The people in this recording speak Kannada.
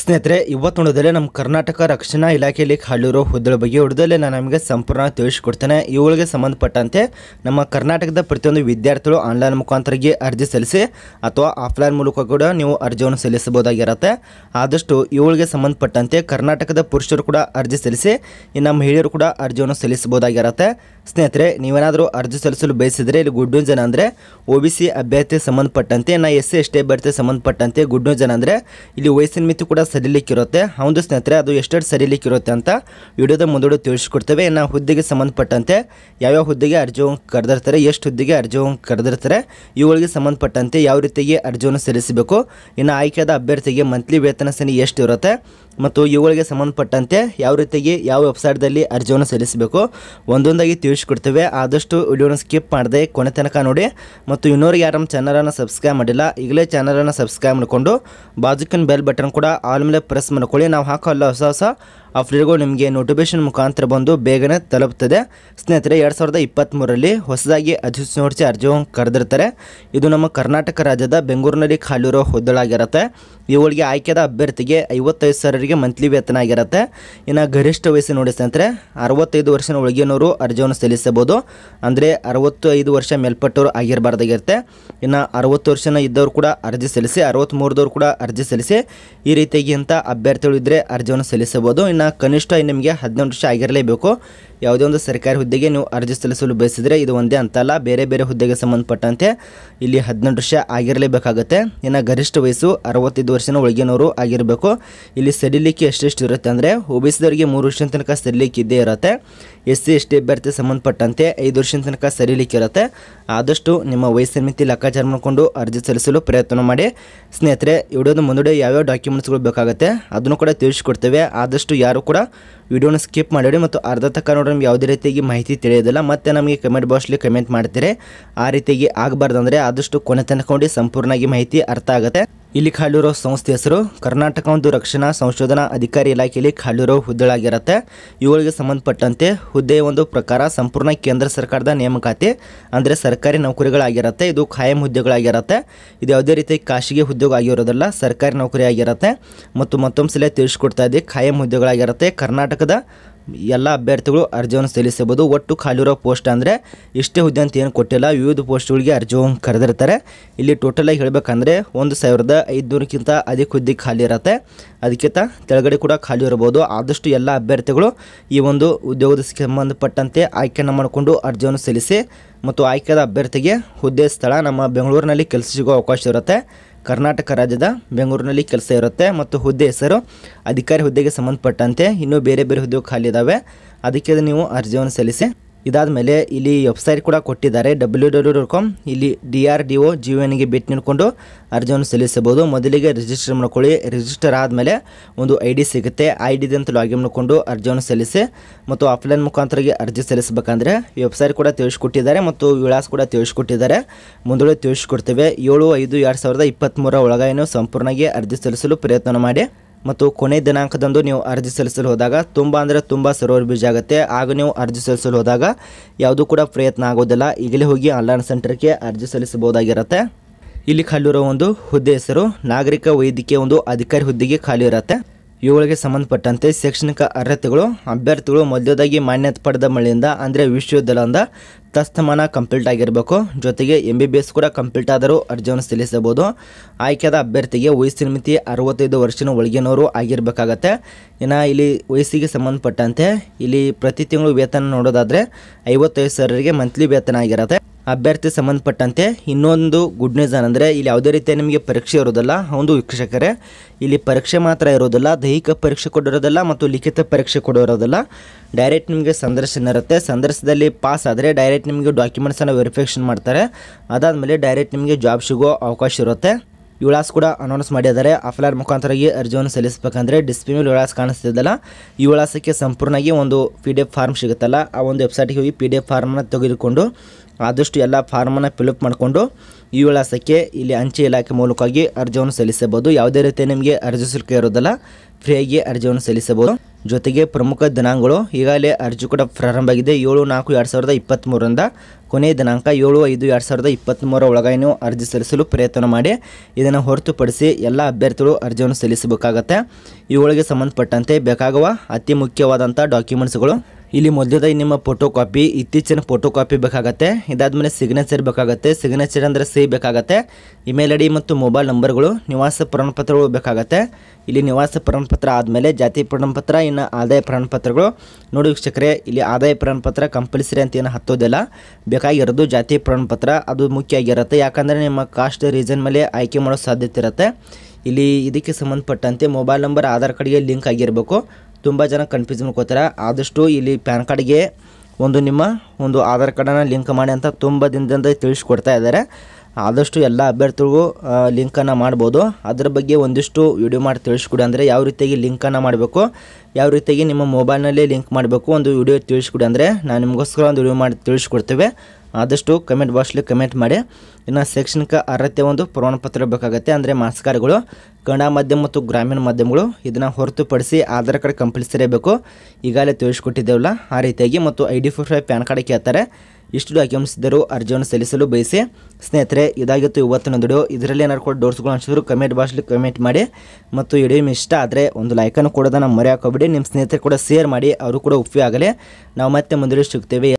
ಸ್ನೇಹಿತರೆ ಇವತ್ತು ನೋಡೋದಲ್ಲೇ ನಮ್ಮ ಕರ್ನಾಟಕ ರಕ್ಷಣಾ ಇಲಾಖೆಯಲ್ಲಿ ಹಳ್ಳಿರೋ ಹುದ್ದಳ ಬಗ್ಗೆ ಹೊಡೆದಲ್ಲೇ ನಾನು ನಮಗೆ ಸಂಪೂರ್ಣ ತಿಳಿಸ್ಕೊಡ್ತೇನೆ ಇವುಗಳಿಗೆ ಸಂಬಂಧಪಟ್ಟಂತೆ ನಮ್ಮ ಕರ್ನಾಟಕದ ಪ್ರತಿಯೊಂದು ವಿದ್ಯಾರ್ಥಿಗಳು ಆನ್ಲೈನ್ ಮುಖಾಂತರಗೆ ಅರ್ಜಿ ಸಲ್ಲಿಸಿ ಅಥವಾ ಆಫ್ಲೈನ್ ಮೂಲಕ ಕೂಡ ನೀವು ಅರ್ಜಿಯನ್ನು ಸಲ್ಲಿಸಬಹುದಾಗಿರುತ್ತೆ ಆದಷ್ಟು ಇವುಗಳಿಗೆ ಸಂಬಂಧಪಟ್ಟಂತೆ ಕರ್ನಾಟಕದ ಪುರುಷರು ಕೂಡ ಅರ್ಜಿ ಸಲ್ಲಿಸಿ ಇನ್ನು ಮಹಿಳೆಯರು ಕೂಡ ಅರ್ಜಿಯನ್ನು ಸಲ್ಲಿಸಬಹುದಾಗಿರುತ್ತೆ ಸ್ನೇಹಿತರೆ ನೀವೇನಾದರೂ ಅರ್ಜಿ ಸಲ್ಲಿಸಲು ಬಯಸಿದರೆ ಇಲ್ಲಿ ಗುಡ್ ನ್ಯೂಸ್ ಜನ ಅಂದರೆ ಒ ಬಿ ಸಿ ಅಭ್ಯರ್ಥಿ ಸಂಬಂಧಪಟ್ಟಂತೆ ನಾ ಎಸ್ ಸಿ ಎಸ್ ಟಿ ಸಂಬಂಧಪಟ್ಟಂತೆ ಗುಡ್ ನ್ಯೂಸ್ ಜನ ಅಂದರೆ ಇಲ್ಲಿ ವಯಸ್ಸಿನ ಮಿತಿ ಕೂಡ ಸರಿಲಿಕ್ಕಿರುತ್ತೆ ಹೌದು ಸ್ನೇಹಿತರೆ ಅದು ಎಷ್ಟೆಷ್ಟು ಸರಿಲಿಕ್ಕಿರುತ್ತೆ ಅಂತ ವಿಡಿಯೋದ ಮುಂದೂಡು ತಿಳಿಸ್ಕೊಡ್ತೇವೆ ಇನ್ನು ಹುದ್ದೆಗೆ ಸಂಬಂಧಪಟ್ಟಂತೆ ಯಾವ್ಯಾವ ಹುದ್ದೆಗೆ ಅರ್ಜಿ ಕರೆದಿರ್ತಾರೆ ಎಷ್ಟು ಹುದ್ದೆಗೆ ಅರ್ಜಿ ಕರೆದಿರ್ತಾರೆ ಇವುಗಳಿಗೆ ಸಂಬಂಧಪಟ್ಟಂತೆ ಯಾವ ರೀತಿಗೆ ಅರ್ಜಿಯನ್ನು ಸಲ್ಲಿಸಬೇಕು ಇನ್ನು ಆಯ್ಕೆಯಾದ ಅಭ್ಯರ್ಥಿಗೆ ಮಂತ್ಲಿ ವೇತನ ಸನಿ ಎಷ್ಟು ಇರುತ್ತೆ ಮತ್ತು ಇವುಗಳಿಗೆ ಸಂಬಂಧಪಟ್ಟಂತೆ ಯಾವ ರೀತಿಯಾಗಿ ಯಾವ ವೆಬ್ಸೈಟ್ದಲ್ಲಿ ಅರ್ಜಿಯನ್ನು ಸಲ್ಲಿಸಬೇಕು ಒಂದೊಂದಾಗಿ ತಿಳಿಸ್ಕೊಡ್ತೇವೆ ಆದಷ್ಟು ವಿಡಿಯೋನ ಸ್ಕಿಪ್ ಮಾಡದೆ ಕೊನೆ ತನಕ ನೋಡಿ ಮತ್ತು ಇನ್ನೋರಿಗೆ ಯಾರು ಚಾನಲನ್ನು ಸಬ್ಸ್ಕ್ರೈಬ್ ಮಾಡಿಲ್ಲ ಈಗಲೇ ಚಾನಲನ್ನು ಸಬ್ಸ್ಕ್ರೈಬ್ ಮಾಡಿಕೊಂಡು ಬಾಜುಕಿನ ಬೆಲ್ ಬಟನ್ ಕೂಡ ಆಲ್ಮೇಲೆ ಪ್ರೆಸ್ ಮಾಡ್ಕೊಳ್ಳಿ ನಾವು ಹಾಕೋ ಹೊಸ ಹೊಸ ಆ ನಿಮಗೆ ನೋಟಿಫಿಕೇಶನ್ ಮುಖಾಂತರ ಬಂದು ಬೇಗನೆ ತಲುಪ್ತದೆ ಸ್ನೇಹಿತರೆ ಎರಡು ಸಾವಿರದ ಇಪ್ಪತ್ತ್ಮೂರರಲ್ಲಿ ಹೊಸದಾಗಿ ಅಧಿಸೂಚನೆ ಅರ್ಜಿ ಕರೆದಿರ್ತಾರೆ ಇದು ನಮ್ಮ ಕರ್ನಾಟಕ ರಾಜ್ಯದ ಬೆಂಗಳೂರಿನಲ್ಲಿ ಖಾಲಿರೋ ಹುದ್ದೆಗಳಾಗಿರುತ್ತೆ ಇವುಗಳಿಗೆ ಆಯ್ಕೆದ ಅಭ್ಯರ್ಥಿಗೆ ಐವತ್ತೈದು ಸಾವಿರರಿಗೆ ಮಂತ್ಲಿ ವೇತನ ಆಗಿರುತ್ತೆ ಇನ್ನು ಗರಿಷ್ಠ ವಯಸ್ಸು ನೋಡಿ ಸ್ನೇಹಿತರೆ ಅರವತ್ತೈದು ವರ್ಷನ ಒಳಗಿನವರು ಅರ್ಜಿಯನ್ನು ಸಲ್ಲಿಸಬಹುದು ಅಂದರೆ ಅರವತ್ತು ಐದು ವರ್ಷ ಮೇಲ್ಪಟ್ಟವರು ಆಗಿರಬಾರ್ದಾಗಿರುತ್ತೆ ಇನ್ನು ಅರವತ್ತು ವರ್ಷನ ಇದ್ದವರು ಕೂಡ ಅರ್ಜಿ ಸಲ್ಲಿಸಿ ಮೂರದವ್ರು ಕೂಡ ಅರ್ಜಿ ಸಲ್ಲಿಸಿ ಈ ರೀತಿಯಾಗಿಂಥ ಅಭ್ಯರ್ಥಿಗಳು ಇದ್ದರೆ ಅರ್ಜಿಯನ್ನು ಸಲ್ಲಿಸಬಹುದು ಇನ್ನು ಕನಿಷ್ಠ ನಿಮಗೆ ಹದಿನೆಂಟು ವರ್ಷ ಆಗಿರಲೇಬೇಕು ಯಾವುದೇ ಒಂದು ಸರ್ಕಾರಿ ಹುದ್ದೆಗೆ ನೀವು ಅರ್ಜಿ ಸಲ್ಲಿಸಲು ಬಯಸಿದರೆ ಇದು ಒಂದೇ ಅಂತಲ್ಲ ಬೇರೆ ಬೇರೆ ಹುದ್ದೆಗೆ ಸಂಬಂಧಪಟ್ಟಂತೆ ಇಲ್ಲಿ ಹದಿನೆಂಟು ವರ್ಷ ಆಗಿರಲೇಬೇಕಾಗುತ್ತೆ ಇನ್ನು ಗರಿಷ್ಠ ವಯಸ್ಸು ಅರವತ್ತೈದು ವರ್ಷನ ಒಳಗಿನವರು ಆಗಿರಬೇಕು ಇಲ್ಲಿ ಸಡಿಲಿಕ್ಕೆ ಎಷ್ಟೆಷ್ಟು ಇರುತ್ತೆ ಅಂದರೆ ಒ ಬಿ ಮೂರು ವರ್ಷದ ತನಕ ಸಡಿಲಿಕ್ಕೆ ಇದ್ದೇ ಇರುತ್ತೆ ಎಸ್ ಸಿ ಎಸ್ ಟಿ ಅಭ್ಯರ್ಥಿ ಸಂಬಂಧಪಟ್ಟಂತೆ ಐದು ವರ್ಷದ ತನಕ ಸಡಿಲಿಕ್ಕೆ ಇರುತ್ತೆ ಆದಷ್ಟು ನಿಮ್ಮ ವಯಸ್ಸಿನ ಮಿತಿ ಲೆಕ್ಕಾಚಾರ ಮಾಡಿಕೊಂಡು ಅರ್ಜಿ ಸಲ್ಲಿಸಲು ಪ್ರಯತ್ನ ಮಾಡಿ ಸ್ನೇಹಿತರೆ ವಿಡಿಯೋದ ಮುಂದಡೆ ಯಾವ್ಯಾವ ಡಾಕ್ಯುಮೆಂಟ್ಸ್ಗಳು ಬೇಕಾಗುತ್ತೆ ಅದನ್ನು ಕೂಡ ತಿಳಿಸ್ಕೊಡ್ತೇವೆ ಆದಷ್ಟು ಯಾರು ಕೂಡ ವಿಡಿಯೋನ ಸ್ಕಿಪ್ ಮಾಡಬೇಡಿ ಮತ್ತು ಅರ್ಧ ತಕ್ಕ ನೋಡಿ ಯಾವುದೇ ರೀತಿಯಾಗಿ ಮಾಹಿತಿ ತಿಳಿಯೋದಿಲ್ಲ ಮತ್ತು ನಮಗೆ ಕಮೆಂಟ್ ಬಾಕ್ಸ್ಲಿ ಕಮೆಂಟ್ ಮಾಡ್ತಾರೆ ಆ ರೀತಿಯಾಗಿ ಆಗಬಾರ್ದಂದರೆ ಆದಷ್ಟು ಕೊನೆ ತನಕೊಂಡು ಸಂಪೂರ್ಣವಾಗಿ ಮಾಹಿತಿ ಅರ್ಥ ಆಗುತ್ತೆ ಇಲ್ಲಿ ಖಾಲಿರೋ ಸಂಸ್ಥೆ ಹೆಸರು ಕರ್ನಾಟಕ ಒಂದು ರಕ್ಷಣಾ ಸಂಶೋಧನಾ ಅಧಿಕಾರಿ ಇಲಾಖೆಯಲ್ಲಿ ಖಾಲಿರೋ ಹುದ್ದೆಗಳಾಗಿರುತ್ತೆ ಇವುಗಳಿಗೆ ಸಂಬಂಧಪಟ್ಟಂತೆ ಹುದ್ದೆಯ ಒಂದು ಪ್ರಕಾರ ಸಂಪೂರ್ಣ ಕೇಂದ್ರ ಸರ್ಕಾರದ ನೇಮಕಾತಿ ಅಂದರೆ ಸರ್ಕಾರಿ ನೌಕರಿಗಳಾಗಿರುತ್ತೆ ಇದು ಖಾಯಂ ಹುದ್ದೆಗಳಾಗಿರುತ್ತೆ ಇದು ಯಾವುದೇ ರೀತಿ ಖಾಸಗಿ ಉದ್ಯೋಗ ಆಗಿರೋದಲ್ಲ ಸರ್ಕಾರಿ ನೌಕರಿ ಆಗಿರುತ್ತೆ ಮತ್ತು ಮತ್ತೊಂದು ಸಲ ತಿಳಿಸ್ಕೊಡ್ತಾ ಇದೆ ಖಾಯಂ ಹುದ್ದೆಗಳಾಗಿರುತ್ತೆ ಕರ್ನಾಟಕದ ಎಲ್ಲ ಅಭ್ಯರ್ಥಿಗಳು ಅರ್ಜಿಯನ್ನು ಸಲ್ಲಿಸಬಹುದು ಒಟ್ಟು ಖಾಲಿ ಇರೋ ಪೋಸ್ಟ್ ಅಂದರೆ ಇಷ್ಟೇ ಹುದ್ದೆ ಅಂತ ಏನು ಕೊಟ್ಟಿಲ್ಲ ವಿವಿಧ ಪೋಸ್ಟ್ಗಳಿಗೆ ಅರ್ಜಿಯನ್ನು ಕರೆದಿರ್ತಾರೆ ಇಲ್ಲಿ ಟೋಟಲಾಗಿ ಹೇಳಬೇಕಂದ್ರೆ ಒಂದು ಸಾವಿರದ ಐದುನೂರಕ್ಕಿಂತ ಅಧಿಕ ಹುದ್ದೆ ಖಾಲಿ ಇರುತ್ತೆ ಅದಕ್ಕಿಂತ ಕೆಳಗಡೆ ಕೂಡ ಖಾಲಿ ಇರಬಹುದು ಆದಷ್ಟು ಎಲ್ಲ ಅಭ್ಯರ್ಥಿಗಳು ಈ ಒಂದು ಉದ್ಯೋಗದ ಸಂಬಂಧಪಟ್ಟಂತೆ ಆಯ್ಕೆಯನ್ನು ಮಾಡಿಕೊಂಡು ಅರ್ಜಿಯನ್ನು ಸಲ್ಲಿಸಿ ಮತ್ತು ಆಯ್ಕೆದ ಅಭ್ಯರ್ಥಿಗೆ ಹುದ್ದೆ ಸ್ಥಳ ನಮ್ಮ ಬೆಂಗಳೂರಿನಲ್ಲಿ ಕೆಲಸ ಸಿಗೋ ಅವಕಾಶ ಇರುತ್ತೆ ಕರ್ನಾಟಕ ರಾಜ್ಯದ ಬೆಂಗಳೂರಿನಲ್ಲಿ ಕೆಲಸ ಇರುತ್ತೆ ಮತ್ತು ಹುದ್ದೆ ಹೆಸರು ಅಧಿಕಾರಿ ಹುದ್ದೆಗೆ ಸಂಬಂಧಪಟ್ಟಂತೆ ಇನ್ನೂ ಬೇರೆ ಬೇರೆ ಹುದ್ದೆ ಖಾಲಿ ಇದ್ದಾವೆ ಅದಕ್ಕೆ ನೀವು ಅರ್ಜಿಯನ್ನು ಸಲ್ಲಿಸಿ ಇದಾದ ಮೇಲೆ ಇಲ್ಲಿ ವೆಬ್ಸೈಟ್ ಕೂಡ ಕೊಟ್ಟಿದ್ದಾರೆ ಡಬ್ಲ್ಯೂ ಡಬ್ಲ್ಯೂ ಡಾಟ್ ಕಾಮ್ ಇಲ್ಲಿ ಡಿ ಆರ್ ಡಿ ಒ ಜಿ ಭೇಟಿ ನೀಡಿಕೊಂಡು ಅರ್ಜಿಯನ್ನು ಸಲ್ಲಿಸಬಹುದು ಮೊದಲಿಗೆ ರಿಜಿಸ್ಟರ್ ಮಾಡ್ಕೊಳ್ಳಿ ರಿಜಿಸ್ಟರ್ ಆದಮೇಲೆ ಒಂದು ಐ ಡಿ ಸಿಗುತ್ತೆ ಐ ದಂತ ಲಾಗಿನ್ ಮಾಡಿಕೊಂಡು ಅರ್ಜಿಯನ್ನು ಸಲ್ಲಿಸಿ ಮತ್ತು ಆಫ್ಲೈನ್ ಮುಖಾಂತರಗೆ ಅರ್ಜಿ ಸಲ್ಲಿಸಬೇಕಂದ್ರೆ ವೆಬ್ಸೈಟ್ ಕೂಡ ತಿಳಿಸ್ಕೊಟ್ಟಿದ್ದಾರೆ ಮತ್ತು ವಿಳಾಸ ಕೂಡ ತಿಳಿಸ್ಕೊಟ್ಟಿದ್ದಾರೆ ಮುಂದೆ ತಿಳಿಸ್ಕೊಡ್ತೇವೆ ಏಳು ಐದು ಎರಡು ಸಾವಿರದ ಇಪ್ಪತ್ತ್ಮೂರ ಒಳಗೇನು ಸಂಪೂರ್ಣವಾಗಿ ಅರ್ಜಿ ಸಲ್ಲಿಸಲು ಪ್ರಯತ್ನ ಮಾಡಿ ಮತ್ತು ಕೊನೆ ದಿನಾಂಕದಂದು ನೀವು ಅರ್ಜಿ ಸಲ್ಲಿಸಲು ಹೋದಾಗ ತುಂಬ ಅಂದರೆ ತುಂಬ ಸರೋವರ್ ಬೀಜ ಆಗುತ್ತೆ ಆಗ ನೀವು ಅರ್ಜಿ ಸಲ್ಲಿಸಲು ಹೋದಾಗ ಯಾವುದೂ ಕೂಡ ಪ್ರಯತ್ನ ಆಗೋದಿಲ್ಲ ಈಗಲೇ ಹೋಗಿ ಆನ್ಲೈನ್ ಸೆಂಟರ್ಗೆ ಅರ್ಜಿ ಸಲ್ಲಿಸಬಹುದಾಗಿರುತ್ತೆ ಇಲ್ಲಿ ಖಾಲಿರೋ ಒಂದು ಹುದ್ದೆ ಹೆಸರು ನಾಗರಿಕ ವೈದ್ಯಕೀಯ ಒಂದು ಅಧಿಕಾರಿ ಹುದ್ದೆಗೆ ಖಾಲಿ ಇರುತ್ತೆ ಇವುಗಳಿಗೆ ಸಂಬಂಧಪಟ್ಟಂತೆ ಶೈಕ್ಷಣಿಕ ಅರ್ಹತೆಗಳು ಅಭ್ಯರ್ಥಿಗಳು ಮೊದಲದಾಗಿ ಮಾನ್ಯತೆ ಪಡೆದ ಮಳೆಯಿಂದ ಅಂದರೆ ವಿಶ್ವವಿದ್ಯಾಲಯದಿಂದ ತತ್ಸಮಾನ ಕಂಪ್ಲೀಟ್ ಆಗಿರಬೇಕು ಜೊತೆಗೆ ಎಂ ಬಿ ಬಿ ಎಸ್ ಕೂಡ ಕಂಪ್ಲೀಟ್ ಆದರೂ ಅರ್ಜಿಯನ್ನು ಸಲ್ಲಿಸಬಹುದು ಆಯ್ಕೆಯಾದ ಅಭ್ಯರ್ಥಿಗೆ ವಯಸ್ಸಿನ ಮಿತಿ ಅರವತ್ತೈದು ವರ್ಷದ ಒಳಗಿನವರು ಆಗಿರಬೇಕಾಗತ್ತೆ ಇನ್ನು ಇಲ್ಲಿ ವಯಸ್ಸಿಗೆ ಸಂಬಂಧಪಟ್ಟಂತೆ ಇಲ್ಲಿ ಪ್ರತಿ ತಿಂಗಳು ವೇತನ ನೋಡೋದಾದರೆ ಐವತ್ತೈದು ಸಾವಿರರಿಗೆ ಮಂತ್ಲಿ ವೇತನ ಆಗಿರುತ್ತೆ ಅಭ್ಯರ್ಥಿ ಸಂಬಂಧಪಟ್ಟಂತೆ ಇನ್ನೊಂದು ಗುಡ್ ನ್ಯೂಸ್ ಏನಂದರೆ ಇಲ್ಲಿ ಯಾವುದೇ ರೀತಿಯ ನಿಮಗೆ ಪರೀಕ್ಷೆ ಇರೋದಿಲ್ಲ ಒಂದು ವೀಕ್ಷಕರೇ ಇಲ್ಲಿ ಪರೀಕ್ಷೆ ಮಾತ್ರ ಇರೋದಿಲ್ಲ ದೈಹಿಕ ಪರೀಕ್ಷೆ ಕೊಡಿರೋದಿಲ್ಲ ಮತ್ತು ಲಿಖಿತ ಪರೀಕ್ಷೆ ಕೊಡಿರೋದಿಲ್ಲ ಡೈರೆಕ್ಟ್ ನಿಮಗೆ ಸಂದರ್ಶನ ಇರುತ್ತೆ ಸಂದರ್ಶನದಲ್ಲಿ ಪಾಸ್ ಆದರೆ ಡೈರೆಕ್ಟ್ ಡೈರೆಕ್ಟ್ ನಿಮಗೆ ಅನ್ನು ವೆರಿಫಿಕೇಷನ್ ಮಾಡ್ತಾರೆ ಅದಾದಮೇಲೆ ಡೈರೆಕ್ಟ್ ನಿಮಗೆ ಜಾಬ್ ಸಿಗೋ ಅವಕಾಶ ಇರುತ್ತೆ ವಿಳಾಸ ಕೂಡ ಅನೌನ್ಸ್ ಮಾಡಿದ್ದಾರೆ ಆಫ್ಲೈನ್ ಮುಖಾಂತರವಾಗಿ ಅರ್ಜಿಯನ್ನು ಸಲ್ಲಿಸಬೇಕಂದ್ರೆ ಡಿಸ್ಪ್ಲೇ ಮೇಲೆ ವಿಳಾಸ ಕಾಣಿಸ್ತಿದ್ದಲ್ಲ ಈ ವಿಳಾಸಕ್ಕೆ ಸಂಪೂರ್ಣವಾಗಿ ಒಂದು ಪಿ ಡಿ ಎಫ್ ಫಾರ್ಮ್ ಸಿಗುತ್ತಲ್ಲ ಆ ಒಂದು ವೆಬ್ಸೈಟ್ಗೆ ಹೋಗಿ ಪಿ ಡಿ ಎಫ್ ಫಾರ್ಮನ್ನು ತೆಗೆದುಕೊಂಡು ಆದಷ್ಟು ಎಲ್ಲ ಫಾರ್ಮನ್ನು ಫಿಲಪ್ ಮಾಡಿಕೊಂಡು ಈ ವಿಳಾಸಕ್ಕೆ ಇಲ್ಲಿ ಅಂಚೆ ಇಲಾಖೆ ಮೂಲಕವಾಗಿ ಅರ್ಜಿಯನ್ನು ಸಲ್ಲಿಸಬಹುದು ಯಾವುದೇ ರೀತಿ ನಿಮಗೆ ಅರ್ಜಿ ಶುಲ್ಕ ಇರೋದಲ್ಲ ಫ್ರೀಯಾಗಿ ಅರ್ಜಿಯನ್ನು ಸಲ್ಲಿಸಬಹುದು ಜೊತೆಗೆ ಪ್ರಮುಖ ದಿನಾಂಕಗಳು ಈಗಾಗಲೇ ಅರ್ಜಿ ಕೂಡ ಆಗಿದೆ ಏಳು ನಾಲ್ಕು ಎರಡು ಸಾವಿರದ ಇಪ್ಪತ್ತ್ಮೂರರಿಂದ ಕೊನೆಯ ದಿನಾಂಕ ಏಳು ಐದು ಎರಡು ಸಾವಿರದ ಇಪ್ಪತ್ತ್ಮೂರ ಒಳಗಾಗಿ ನೀವು ಅರ್ಜಿ ಸಲ್ಲಿಸಲು ಪ್ರಯತ್ನ ಮಾಡಿ ಇದನ್ನು ಹೊರತುಪಡಿಸಿ ಎಲ್ಲ ಅಭ್ಯರ್ಥಿಗಳು ಅರ್ಜಿಯನ್ನು ಸಲ್ಲಿಸಬೇಕಾಗತ್ತೆ ಇವುಗಳಿಗೆ ಸಂಬಂಧಪಟ್ಟಂತೆ ಬೇಕಾಗುವ ಅತಿ ಮುಖ್ಯವಾದಂಥ ಡಾಕ್ಯುಮೆಂಟ್ಸ್ಗಳು ಇಲ್ಲಿ ಮೊದಲದಾಗಿ ನಿಮ್ಮ ಫೋಟೋ ಕಾಪಿ ಇತ್ತೀಚಿನ ಫೋಟೋ ಕಾಪಿ ಬೇಕಾಗತ್ತೆ ಇದಾದಮೇಲೆ ಸಿಗ್ನೇಚರ್ ಬೇಕಾಗುತ್ತೆ ಸಿಗ್ನೇಚರ್ ಅಂದರೆ ಸಹಿ ಬೇಕಾಗುತ್ತೆ ಇಮೇಲ್ ಐ ಡಿ ಮತ್ತು ಮೊಬೈಲ್ ನಂಬರ್ಗಳು ನಿವಾಸ ಪ್ರಮಾಣಪತ್ರಗಳು ಬೇಕಾಗುತ್ತೆ ಇಲ್ಲಿ ನಿವಾಸ ಪ್ರಮಾಣಪತ್ರ ಆದಮೇಲೆ ಜಾತಿ ಪ್ರಮಾಣಪತ್ರ ಇನ್ನು ಆದಾಯ ಪ್ರಮಾಣಪತ್ರಗಳು ನೋಡಿ ವೀಕ್ಷಕರೇ ಇಲ್ಲಿ ಆದಾಯ ಪ್ರಮಾಣಪತ್ರ ಕಂಪಲ್ಸರಿ ಅಂತ ಏನು ಹತ್ತೋದಿಲ್ಲ ಬೇಕಾಗಿರೋದು ಜಾತಿ ಪ್ರಮಾಣಪತ್ರ ಅದು ಮುಖ್ಯ ಆಗಿರುತ್ತೆ ಯಾಕಂದರೆ ನಿಮ್ಮ ಕಾಸ್ಟ್ ರೀಸನ್ ಮೇಲೆ ಆಯ್ಕೆ ಮಾಡೋ ಸಾಧ್ಯತೆ ಇರುತ್ತೆ ಇಲ್ಲಿ ಇದಕ್ಕೆ ಸಂಬಂಧಪಟ್ಟಂತೆ ಮೊಬೈಲ್ ನಂಬರ್ ಆಧಾರ್ ಕಾರ್ಡ್ಗೆ ಲಿಂಕ್ ಆಗಿರಬೇಕು ತುಂಬ ಜನ ಕನ್ಫ್ಯೂಸ್ ಮಾಡ್ಕೋತಾರೆ ಆದಷ್ಟು ಇಲ್ಲಿ ಪ್ಯಾನ್ ಕಾರ್ಡ್ಗೆ ಒಂದು ನಿಮ್ಮ ಒಂದು ಆಧಾರ್ ಕಾರ್ಡನ್ನು ಲಿಂಕ್ ಮಾಡಿ ಅಂತ ತುಂಬ ದಿನದಿಂದ ತಿಳಿಸ್ಕೊಡ್ತಾ ಇದ್ದಾರೆ ಆದಷ್ಟು ಎಲ್ಲ ಅಭ್ಯರ್ಥಿಗೂ ಲಿಂಕನ್ನು ಮಾಡ್ಬೋದು ಅದರ ಬಗ್ಗೆ ಒಂದಿಷ್ಟು ವಿಡಿಯೋ ಮಾಡಿ ತಿಳಿಸ್ಕೊಡಿ ಅಂದರೆ ಯಾವ ರೀತಿಯಾಗಿ ಲಿಂಕನ್ನು ಮಾಡಬೇಕು ಯಾವ ರೀತಿಯಾಗಿ ನಿಮ್ಮ ಮೊಬೈಲ್ನಲ್ಲೇ ಲಿಂಕ್ ಮಾಡಬೇಕು ಒಂದು ವಿಡಿಯೋ ತಿಳಿಸ್ಕೊಡಿ ಅಂದರೆ ನಾನು ನಿಮಗೋಸ್ಕರ ಒಂದು ವಿಡಿಯೋ ಮಾಡಿ ತಿಳಿಸ್ಕೊಡ್ತೇವೆ ಆದಷ್ಟು ಕಮೆಂಟ್ ಬಾಕ್ಸಲ್ಲಿ ಕಮೆಂಟ್ ಮಾಡಿ ಇನ್ನು ಶೈಕ್ಷಣಿಕ ಅರ್ಹತೆ ಒಂದು ಪ್ರಮಾಣಪತ್ರ ಬೇಕಾಗುತ್ತೆ ಅಂದರೆ ಮಾಸ್ಕಾರಗಳು ಕನ್ನಡ ಮಾಧ್ಯಮ ಮತ್ತು ಗ್ರಾಮೀಣ ಮಾಧ್ಯಮಗಳು ಇದನ್ನು ಹೊರತುಪಡಿಸಿ ಆಧಾರ್ ಕಾರ್ಡ್ ಕಂಪಲ್ಸರಿ ಬೇಕು ಈಗಾಗಲೇ ತಿಳಿಸ್ಕೊಟ್ಟಿದ್ದೇವಲ್ಲ ಆ ರೀತಿಯಾಗಿ ಮತ್ತು I D proof pan card ಕೇಳ್ತಾರೆ ಇಷ್ಟು ಡಾಕ್ಯುಮೆಂಟ್ಸ್ ಇದ್ದರೂ ಅರ್ಜಿಯನ್ನು ಸಲ್ಲಿಸಲು ಬಯಸಿ ಸ್ನೇಹಿತರೆ ಇದಾಗಿತ್ತು ಇವತ್ತಿನ ದುಡಿಯೋ ಇದರಲ್ಲಿ ಏನಾರು ಕೂಡ ಡೋರ್ಸ್ಗಳು ಅನಿಸಿದ್ರು ಕಮೆಂಟ್ ಬಾಕ್ಸ್ಲಿ ಕಮೆಂಟ್ ಮಾಡಿ ಮತ್ತು ವಿಡಿಯೋ ಇಷ್ಟ ಆದರೆ ಒಂದು ಲೈಕನ್ನು ಕೊಡೋದನ್ನು ಮರೆಯಾಕೋಬಿಡಿ ನಿಮ್ಮ ಸ್ನೇಹಿತರು ಕೂಡ ಶೇರ್ ಮಾಡಿ ಅವರು ಕೂಡ ಉಪ್ಪಿ ಆಗಲಿ ನಾವು ಮತ್ತೆ ಮುಂದೆ ಸಿಗ್ತೇವೆ